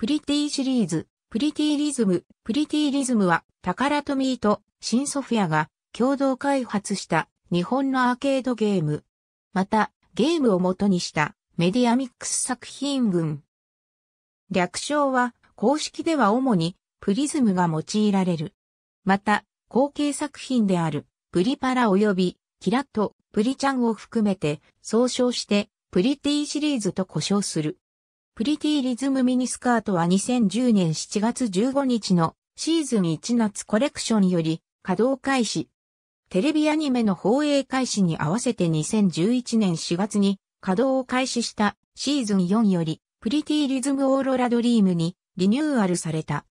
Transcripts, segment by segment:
プリティシリーズ、プリティリズム、プリティリズムは、タカラトミーとシンソフィアが共同開発した日本のアーケードゲーム。また、ゲームを元にしたメディアミックス作品群。略称は、公式では主にプリズムが用いられる。また、後継作品である、プリパラ及び、キラット、プリちゃんを含めて、総称して、プリティシリーズと呼称する。プリティリズムミニスカートは2010年7月15日のシーズン1夏コレクションより稼働開始。テレビアニメの放映開始に合わせて2011年4月に稼働を開始したシーズン4よりプリティリズムオーロラドリームにリニューアルされた。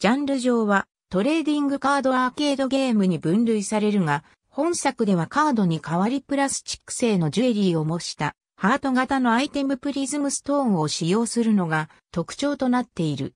ジャンル上はトレーディングカードアーケードゲームに分類されるが、本作ではカードに代わりプラスチック製のジュエリーを模したハート型のアイテムプリズムストーンを使用するのが特徴となっている。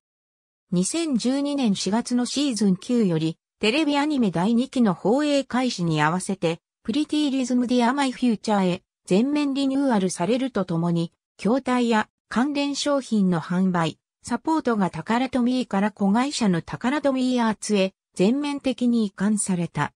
2012年4月のシーズン9より、テレビアニメ第2期の放映開始に合わせて、プリティリズムディアマイフューチャーへ全面リニューアルされるとともに、筐体や関連商品の販売、サポートがタカラトミーから子会社のタカラトミーアーツへ全面的に移管された。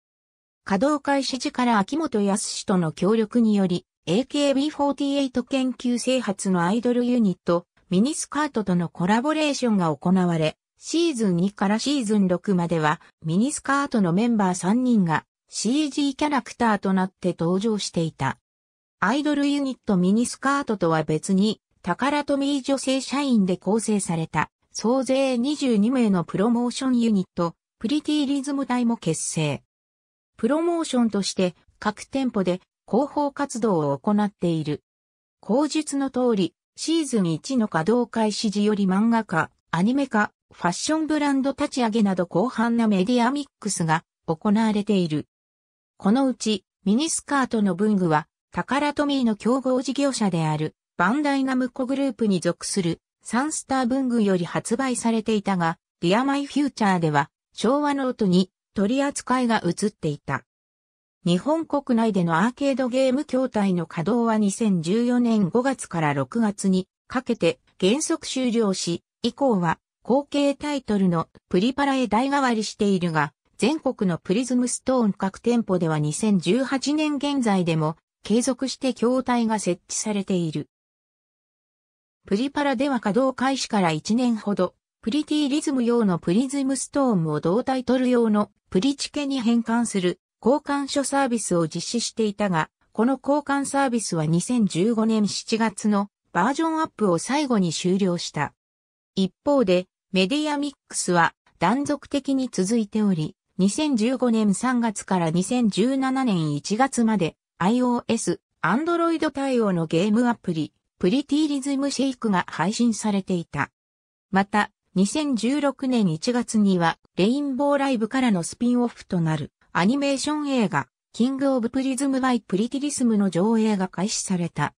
稼働開始時から秋元康との協力により、AKB48 研究生発のアイドルユニット、ミニスカートとのコラボレーションが行われ、シーズン2からシーズン6までは、ミニスカートのメンバー3人が CG キャラクターとなって登場していた。アイドルユニットミニスカートとは別に、宝富ー女性社員で構成された、総勢22名のプロモーションユニット、プリティリズム隊も結成。プロモーションとして、各店舗で広報活動を行っている。口述の通り、シーズン1の稼働開始時より漫画家、アニメ化、ファッションブランド立ち上げなど広範なメディアミックスが行われている。このうち、ミニスカートの文具は、タカラトミーの競合事業者である、バンダイナムコグループに属する、サンスター文具より発売されていたが、ディアマイフューチャーでは、昭和ノートに取り扱いが移っていた。日本国内でのアーケードゲーム筐体の稼働は2014年5月から6月にかけて原則終了し、以降は後継タイトルのプリパラへ代替わりしているが、全国のプリズムストーン各店舗では2018年現在でも継続して筐体が設置されている。プリパラでは稼働開始から1年ほど、プリティリズム用のプリズムストーンを同タイトル用のプリチケに変換する交換所サービスを実施していたが、この交換サービスは2015年7月のバージョンアップを最後に終了した。一方で、メディアミックスは断続的に続いており、2015年3月から2017年1月まで iOS、Android 対応のゲームアプリ、プリティリズムシェイクが配信されていた。また、2016年1月にはレインボーライブからのスピンオフとなるアニメーション映画、キング・オブ・プリズム・バイ・プリティリスムの上映が開始された。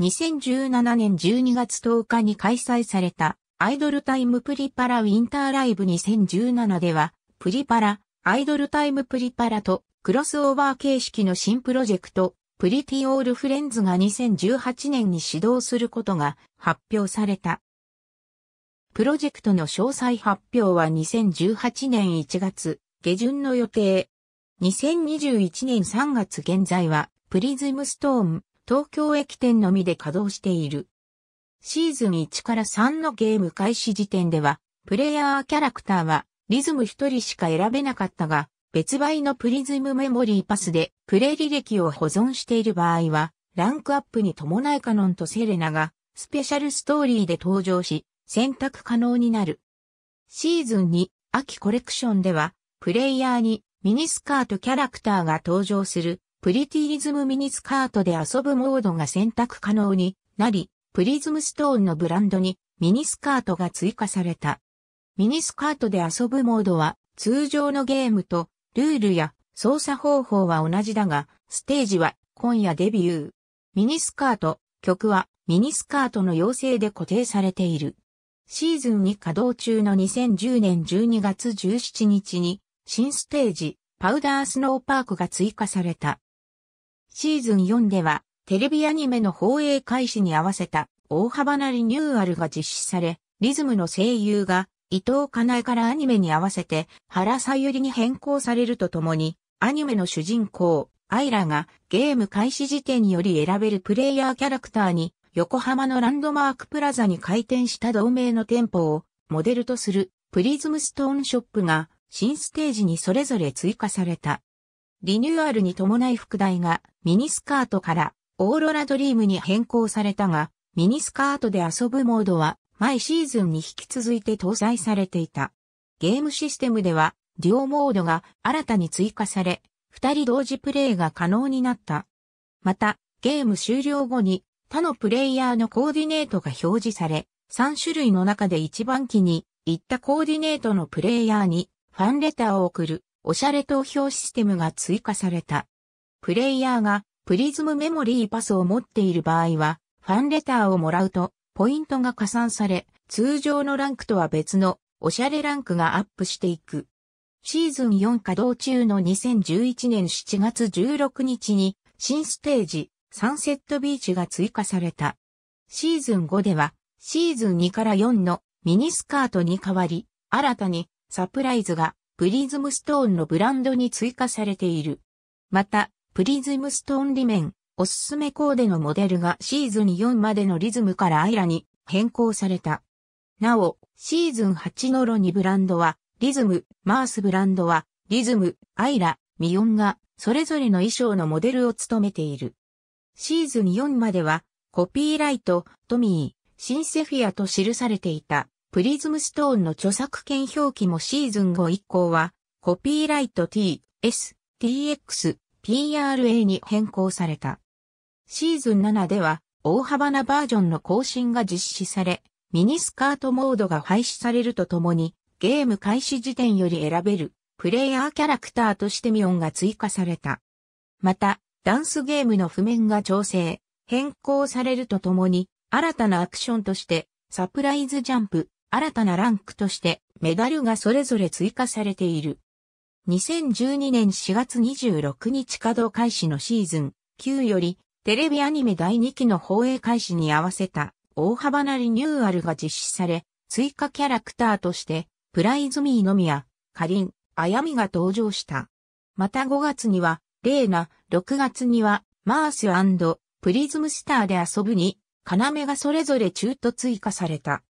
2017年12月10日に開催された、アイドルタイムプリパラウィンターライブ2017では、プリパラ、アイドルタイムプリパラと、クロスオーバー形式の新プロジェクト、プリティオールフレンズが2018年に始動することが発表された。プロジェクトの詳細発表は2018年1月下旬の予定。2021年3月現在は、プリズムストーン、東京駅店のみで稼働している。シーズン1から3のゲーム開始時点では、プレイヤーキャラクターは、リズム1人しか選べなかったが、別売のプリズムメモリーパスで、プレイ履歴を保存している場合は、ランクアップに伴いカノンとセレナが、スペシャルストーリーで登場し、選択可能になる。シーズン2、秋コレクションでは、プレイヤーにミニスカートキャラクターが登場するプリティリズムミニスカートで遊ぶモードが選択可能になり、プリズムストーンのブランドにミニスカートが追加された。ミニスカートで遊ぶモードは通常のゲームとルールや操作方法は同じだが、ステージは今夜デビュー。ミニスカート、曲はミニスカートの要請で固定されている。シーズンに稼働中の2010年12月17日に新ステージ、パウダースノーパークが追加された。シーズン4では、テレビアニメの放映開始に合わせた大幅なリニューアルが実施され、リズムの声優が伊藤かなえからアニメに合わせて原さゆりに変更されるとともに、アニメの主人公、アイラがゲーム開始時点により選べるプレイヤーキャラクターに横浜のランドマークプラザに開店した同盟の店舗をモデルとするプリズムストーンショップが新ステージにそれぞれ追加された。リニューアルに伴い副題がミニスカートからオーロラドリームに変更されたが、ミニスカートで遊ぶモードは毎シーズンに引き続いて搭載されていた。ゲームシステムではデュオモードが新たに追加され、二人同時プレイが可能になった。また、ゲーム終了後に他のプレイヤーのコーディネートが表示され、3種類の中で一番気に入ったコーディネートのプレイヤーにファンレターを送る、おしゃれ投票システムが追加された。プレイヤーが、プリズムメモリーパスを持っている場合は、ファンレターをもらうと、ポイントが加算され、通常のランクとは別の、おしゃれランクがアップしていく。シーズン4稼働中の2011年7月16日に、新ステージ、サンセットビーチが追加された。シーズン5では、シーズン2から4のミニスカートに代わり、新たにサプライズがプリズムストーンのブランドに追加されている。また、プリズムストーン理面、おすすめコーデのモデルがシーズン4までのリズムからアイラに変更された。なお、シーズン8のロニブランドは、リズム、マースブランドは、リズム、アイラ、ミヨンが、それぞれの衣装のモデルを務めている。シーズン4までは、コピーライト、トミー、シンセフィアと記されていた。プリズムストーンの著作権表記もシーズン後以降は、コピーライト T、S、TX、PRA に変更された。シーズン7では、大幅なバージョンの更新が実施され、ミニスカートモードが廃止されるとともに、ゲーム開始時点より選べる、プレイヤーキャラクターとしてミオンが追加された。また、ダンスゲームの譜面が調整、変更されるとともに、新たなアクションとして、サプライズジャンプ、新たなランクとしてメダルがそれぞれ追加されている。2012年4月26日稼働開始のシーズン9よりテレビアニメ第2期の放映開始に合わせた大幅なリニューアルが実施され、追加キャラクターとしてプライズミーのみやカリン、アヤミが登場した。また5月にはレーナ、6月にはマースプリズムスターで遊ぶに、要がそれぞれ中途追加された。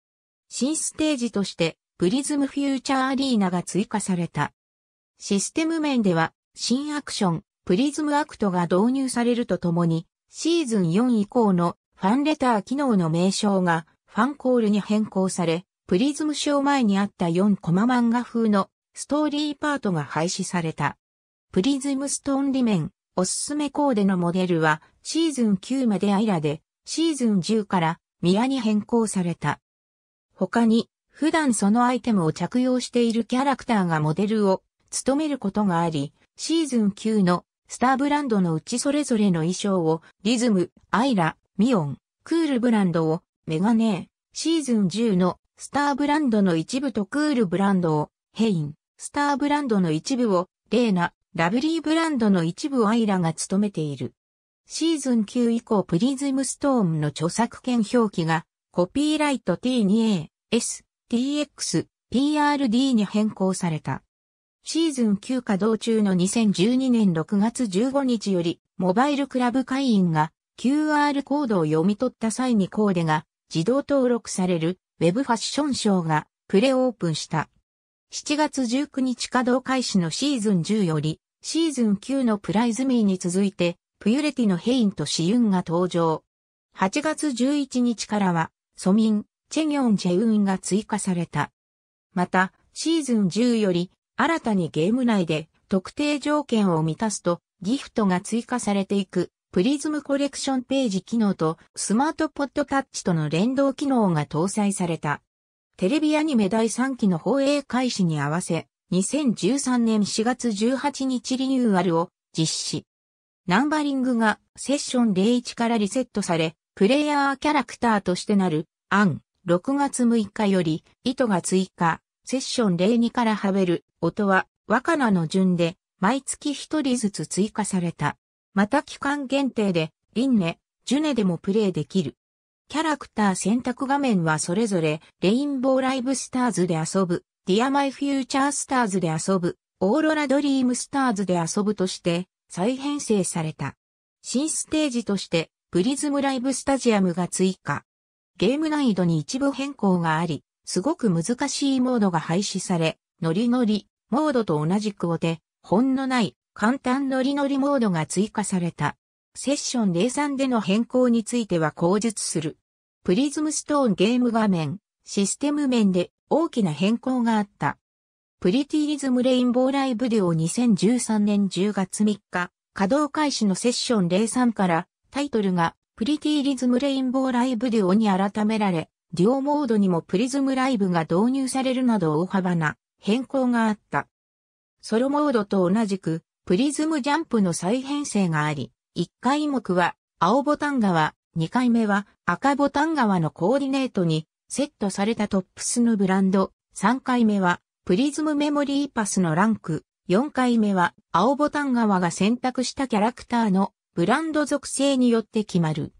新ステージとしてプリズムフューチャーアリーナが追加された。システム面では新アクションプリズムアクトが導入されるとともにシーズン4以降のファンレター機能の名称がファンコールに変更されプリズムショー前にあった4コマ漫画風のストーリーパートが廃止された。プリズムストーンリメンおすすめコーデのモデルはシーズン9までアイラでシーズン10からミアに変更された。他に、普段そのアイテムを着用しているキャラクターがモデルを務めることがあり、シーズン9のスターブランドのうちそれぞれの衣装をリズム、アイラ、ミオン、クールブランドをメガネー、シーズン10のスターブランドの一部とクールブランドをヘイン、スターブランドの一部をレーナ、ラブリーブランドの一部をアイラが務めている。シーズン9以降プリズムストームの著作権表記がコピーライト T2A STX、PRD に変更された。シーズン9稼働中の2012年6月15日より、モバイルクラブ会員が QR コードを読み取った際にコーデが自動登録されるウェブファッションショーがプレオープンした。7月19日稼働開始のシーズン10より、シーズン9のプライズミーに続いて、プユレティのヘインとシユンが登場。8月11日からは、ソミン、チェギョン・ジェウンが追加された。また、シーズン10より、新たにゲーム内で特定条件を満たすと、ギフトが追加されていく、プリズムコレクションページ機能と、スマートポッドタッチとの連動機能が搭載された。テレビアニメ第3期の放映開始に合わせ、2013年4月18日リニューアルを実施。ナンバリングがセッション01からリセットされ、プレイヤーキャラクターとしてなる、アン、6月6日より、糸が追加、セッション02からハベル、音は、若菜の順で、毎月1人ずつ追加された。また期間限定で、リンネ、ジュネでもプレイできる。キャラクター選択画面はそれぞれ、レインボーライブスターズで遊ぶ、ディアマイフューチャースターズで遊ぶ、オーロラドリームスターズで遊ぶとして、再編成された。新ステージとして、プリズムライブスタジアムが追加。ゲーム難易度に一部変更があり、すごく難しいモードが廃止され、ノリノリモードと同じくおて、ほんのない簡単ノリノリモードが追加された。セッション03での変更については口述する。プリズムストーンゲーム画面、システム面で大きな変更があった。プリティリズムレインボーライブデオ2013年10月3日、稼働開始のセッション03からタイトルがプリティリズムレインボーライブデュオに改められ、デュオモードにもプリズムライブが導入されるなど大幅な変更があった。ソロモードと同じく、プリズムジャンプの再編成があり、1回目は青ボタン側、2回目は赤ボタン側のコーディネートにセットされたトップスのブランド、3回目はプリズムメモリーパスのランク、4回目は青ボタン側が選択したキャラクターのブランド属性によって決まる。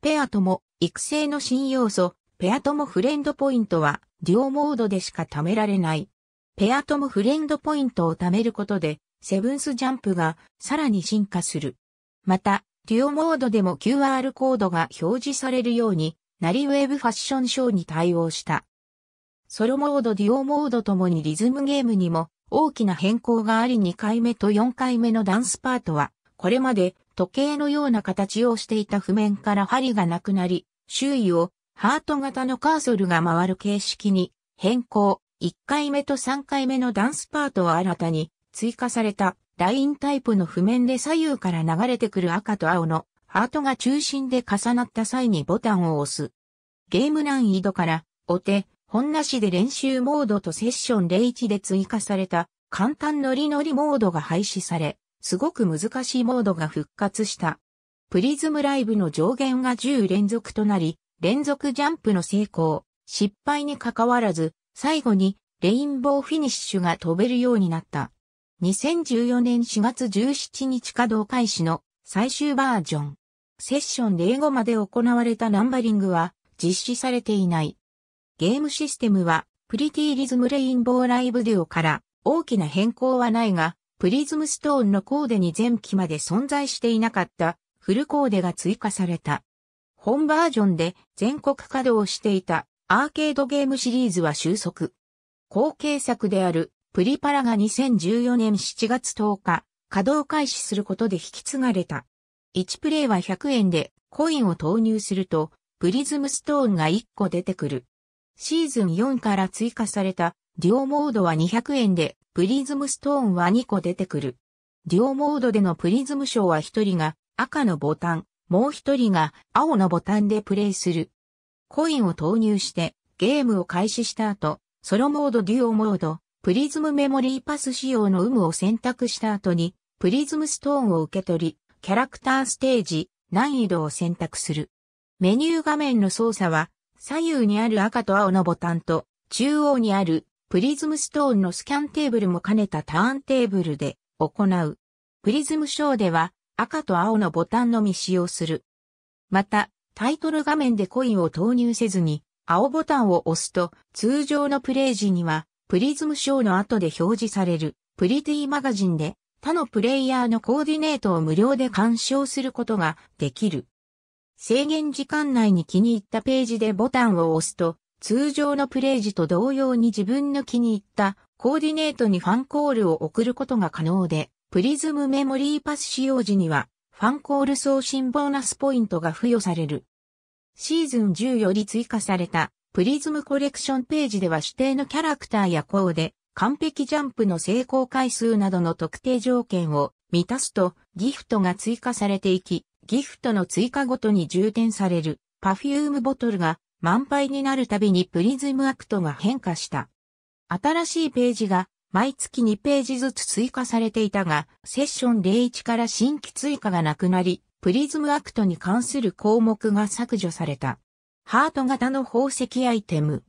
ペアとも、育成の新要素、ペアともフレンドポイントは、デュオモードでしか貯められない。ペアともフレンドポイントを貯めることで、セブンスジャンプがさらに進化する。また、デュオモードでも QR コードが表示されるように、なりウェブファッションショーに対応した。ソロモード、デュオモードともにリズムゲームにも大きな変更があり2回目と4回目のダンスパートは、これまで時計のような形をしていた譜面から針がなくなり、周囲をハート型のカーソルが回る形式に変更。1回目と3回目のダンスパートは新たに追加されたラインタイプの譜面で左右から流れてくる赤と青のハートが中心で重なった際にボタンを押す。ゲーム難易度からお手、本なしで練習モードとセッション01で追加された簡単ノリノリモードが廃止され、すごく難しいモードが復活した。プリズムライブの上限が10連続となり、連続ジャンプの成功、失敗に関わらず、最後にレインボーフィニッシュが飛べるようになった。2014年4月17日稼働開始の最終バージョン。セッション英語まで行われたナンバリングは実施されていない。ゲームシステムはプリティリズムレインボーライブデュオから大きな変更はないが、プリズムストーンのコーデに前期まで存在していなかったフルコーデが追加された。本バージョンで全国稼働していたアーケードゲームシリーズは収束。後継作であるプリパラが2014年7月10日、稼働開始することで引き継がれた。1プレイは100円でコインを投入すると、プリズムストーンが1個出てくる。シーズン4から追加されたデュオモードは200円でプリズムストーンは2個出てくる。デュオモードでのプリズムショーは1人が赤のボタン、もう1人が青のボタンでプレイする。コインを投入してゲームを開始した後、ソロモードデュオモード、プリズムメモリーパス仕様の有無を選択した後に、プリズムストーンを受け取り、キャラクターステージ、難易度を選択する。メニュー画面の操作は、左右にある赤と青のボタンと、中央にあるプリズムストーンのスキャンテーブルも兼ねたターンテーブルで行う。プリズムショーでは赤と青のボタンのみ使用する。また、タイトル画面でコインを投入せずに青ボタンを押すと通常のプレイ時にはプリズムショーの後で表示されるプリティマガジンで他のプレイヤーのコーディネートを無料で鑑賞することができる。制限時間内に気に入ったページでボタンを押すと通常のプレイ時と同様に自分の気に入ったコーディネートにファンコールを送ることが可能で、プリズムメモリーパス使用時には、ファンコール送信ボーナスポイントが付与される。シーズン10より追加されたプリズムコレクションページでは指定のキャラクターやコーデ、完璧ジャンプの成功回数などの特定条件を満たすとギフトが追加されていき、ギフトの追加ごとに充填されるパフュームボトルが満杯になるたびにプリズムアクトが変化した。新しいページが毎月2ページずつ追加されていたが、セッション01から新規追加がなくなり、プリズムアクトに関する項目が削除された。ハート型の宝石アイテム。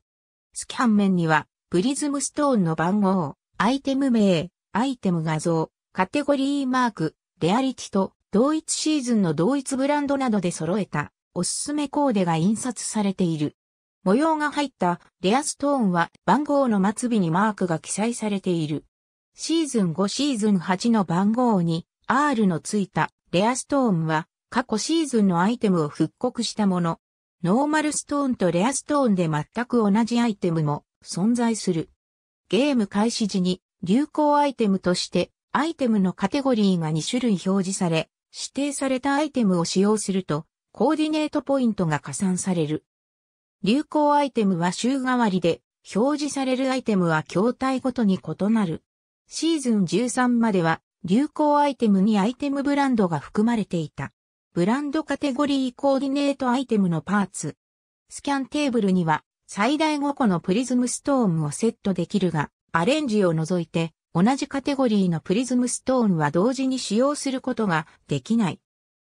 スキャン面には、プリズムストーンの番号、アイテム名、アイテム画像、カテゴリーマーク、レアリティと同一シーズンの同一ブランドなどで揃えた。おすすめコーデが印刷されている。模様が入ったレアストーンは番号の末尾にマークが記載されている。シーズン5シーズン8の番号に R のついたレアストーンは過去シーズンのアイテムを復刻したもの。ノーマルストーンとレアストーンで全く同じアイテムも存在する。ゲーム開始時に流行アイテムとしてアイテムのカテゴリーが2種類表示され、指定されたアイテムを使用するとコーディネートポイントが加算される。流行アイテムは週替わりで、表示されるアイテムは筐体ごとに異なる。シーズン13までは、流行アイテムにアイテムブランドが含まれていた。ブランドカテゴリーコーディネートアイテムのパーツ。スキャンテーブルには、最大5個のプリズムストーンをセットできるが、アレンジを除いて、同じカテゴリーのプリズムストーンは同時に使用することができない。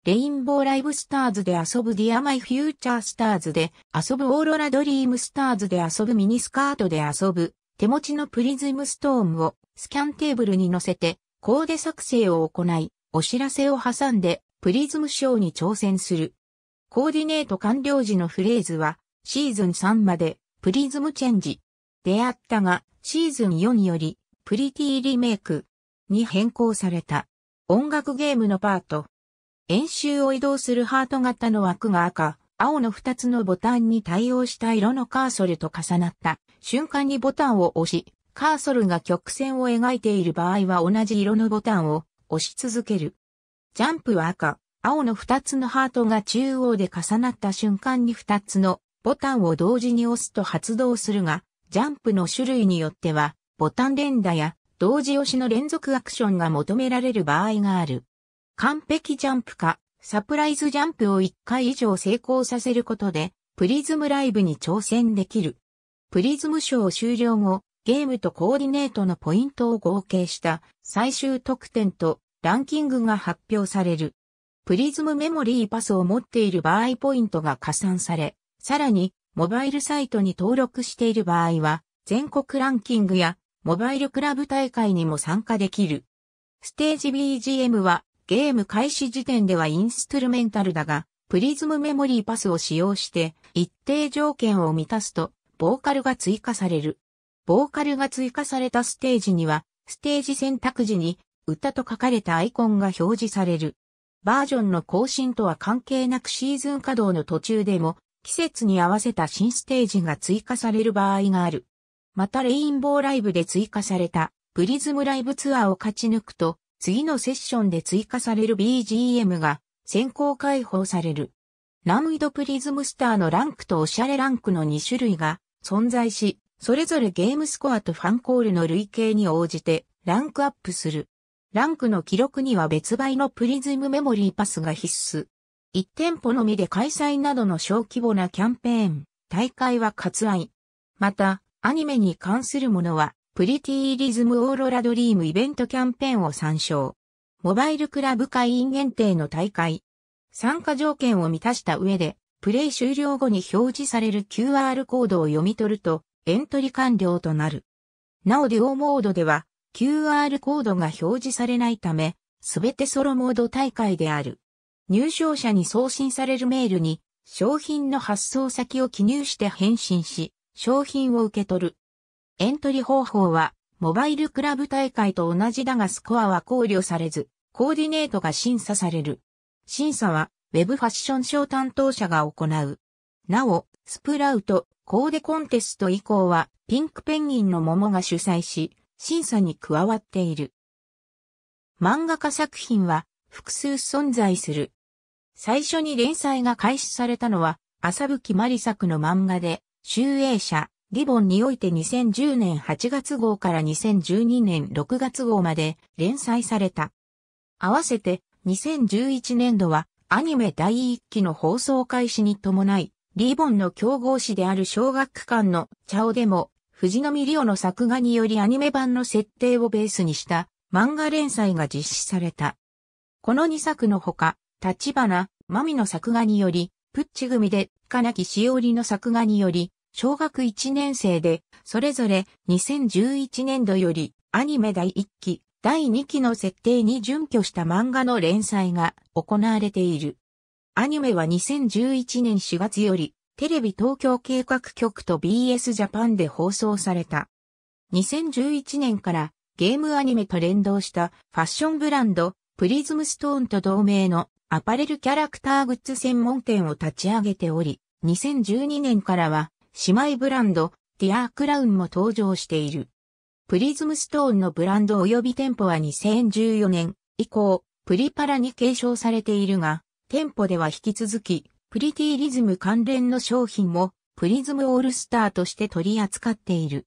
レインボーライブスターズで遊ぶディアマイフューチャースターズで遊ぶオーロラドリームスターズで遊ぶミニスカートで遊ぶ手持ちのプリズムストームをスキャンテーブルに乗せてコーデ作成を行いお知らせを挟んでプリズムショーに挑戦する。コーディネート完了時のフレーズはシーズン3までプリズムチェンジ。出会ったがシーズン4によりプリティリメイクに変更された。音楽ゲームのパート、円周を移動するハート型の枠が赤、青の2つのボタンに対応した色のカーソルと重なった瞬間にボタンを押し、カーソルが曲線を描いている場合は同じ色のボタンを押し続ける。ジャンプは赤、青の2つのハートが中央で重なった瞬間に2つのボタンを同時に押すと発動するが、ジャンプの種類によっては、ボタン連打や同時押しの連続アクションが求められる場合がある。完璧ジャンプか、サプライズジャンプを1回以上成功させることで、プリズムライブに挑戦できる。プリズムショー終了後、ゲームとコーディネートのポイントを合計した最終得点とランキングが発表される。プリズムメモリーパスを持っている場合ポイントが加算され、さらに、モバイルサイトに登録している場合は、全国ランキングやモバイルクラブ大会にも参加できる。ステージ BGM はゲーム開始時点ではインストゥルメンタルだが、プリズムメモリーパスを使用して、一定条件を満たすと、ボーカルが追加される。ボーカルが追加されたステージには、ステージ選択時に、歌と書かれたアイコンが表示される。バージョンの更新とは関係なくシーズン稼働の途中でも、季節に合わせた新ステージが追加される場合がある。またレインボーライブで追加されたプリズムライブツアーを勝ち抜くと次のセッションで追加される BGM が先行解放される。ラムイドプリズムスターのランクとオシャレランクの2種類が存在し、それぞれゲームスコアとファンコールの累計に応じてランクアップする。ランクの記録には別売のプリズムメモリーパスが必須。1店舗のみで開催などの小規模なキャンペーン、大会は割愛。また、アニメに関するものは、プリティリズムオーロラドリームイベントキャンペーンを参照。モバイルクラブ会員限定の大会。参加条件を満たした上で、プレイ終了後に表示される QR コードを読み取ると、エントリ完了となる。なおデオモードでは、QR コードが表示されないため、すべてソロモード大会である。入賞者に送信されるメールに、商品の発送先を記入して返信し、商品を受け取る。エントリー方法は、モバイルクラブ大会と同じだがスコアは考慮されず、コーディネートが審査される。審査は、ウェブファッションショー担当者が行う。なお、スプラウト、コーデコンテスト以降は、ピンクペンギンの桃が主催し、審査に加わっている。漫画家作品は、複数存在する。最初に連載が開始されたのは、浅吹まり作の漫画で、集英社、リボンにおいて2010年8月号から2012年6月号まで連載された。合わせて2011年度はアニメ第1期の放送開始に伴い、リボンの競合誌である小学館のチャオでも、藤美リオの作画によりアニメ版の設定をベースにした漫画連載が実施された。この2作のほか、立花、マミの作画により、プッチ組で、金木しおりの作画により、小学1年生で、それぞれ2011年度よりアニメ第1期、第2期の設定に準拠した漫画の連載が行われている。アニメは2011年4月より、テレビ東京計画局と BS ジャパンで放送された。2011年からゲームアニメと連動したファッションブランド、プリズムストーンと同名のアパレルキャラクターグッズ専門店を立ち上げており、2012年からは姉妹ブランド、ディアークラウンも登場している。プリズムストーンのブランド及び店舗は2014年以降、プリパラに継承されているが、店舗では引き続き、プリティリズム関連の商品も、プリズムオールスターとして取り扱っている。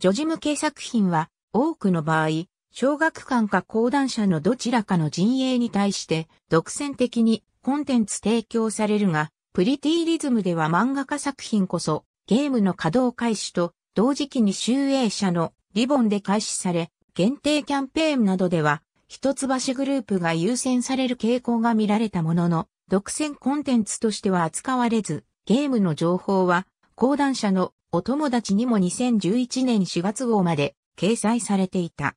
女児向け作品は、多くの場合、小学館か講談社のどちらかの陣営に対して、独占的にコンテンツ提供されるが、プリティリズムでは漫画家作品こそゲームの稼働開始と同時期に集英社のリボンで開始され、限定キャンペーンなどでは一橋グループが優先される傾向が見られたものの、独占コンテンツとしては扱われず、ゲームの情報は講談社のお友達にも2011年4月号まで掲載されていた。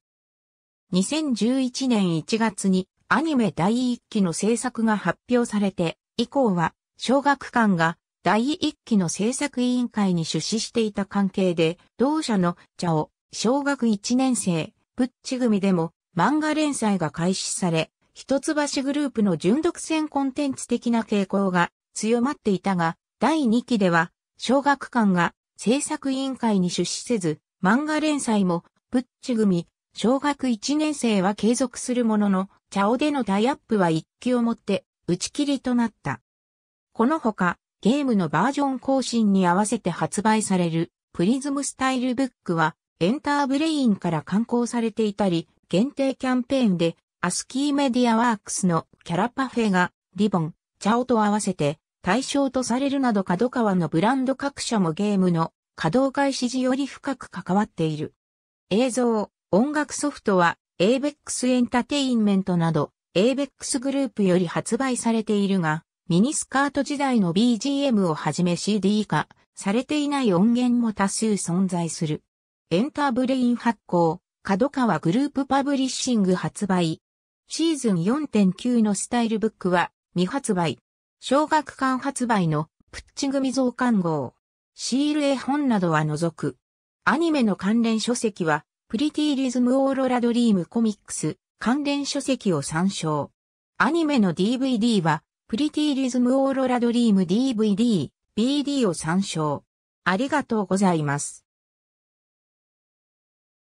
2011年1月にアニメ第1期の制作が発表されて、以降は小学館が第一期の制作委員会に出資していた関係で、同社の茶を小学1年生、プッチ組でも漫画連載が開始され、一橋グループの純独占コンテンツ的な傾向が強まっていたが、第2期では、小学館が制作委員会に出資せず、漫画連載も、プッチ組、小学1年生は継続するものの、茶尾でのタイアップは一期をもって、打ち切りとなった。このほか、ゲームのバージョン更新に合わせて発売されるプリズムスタイルブックはエンターブレインから刊行されていたり、限定キャンペーンでアスキーメディアワークスのキャラパフェがリボン、チャオと合わせて対象とされるなど角川のブランド各社もゲームの稼働開始時より深く関わっている。映像、音楽ソフトは ABEX エンタテインメントなど ABEX グループより発売されているが、ミニスカート時代の BGM をはじめ CD 化されていない音源も多数存在する。エンターブレイン発行、角川グループパブリッシング発売。シーズン4.9のスタイルブックは未発売。小学館発売のプッチ組増刊号。シール絵本などは除く。アニメの関連書籍は、プリティリズムオーロラドリームコミックス関連書籍を参照。アニメの DVD は、プリティリズムオーロラドリーム DVD、BD を参照。ありがとうございます。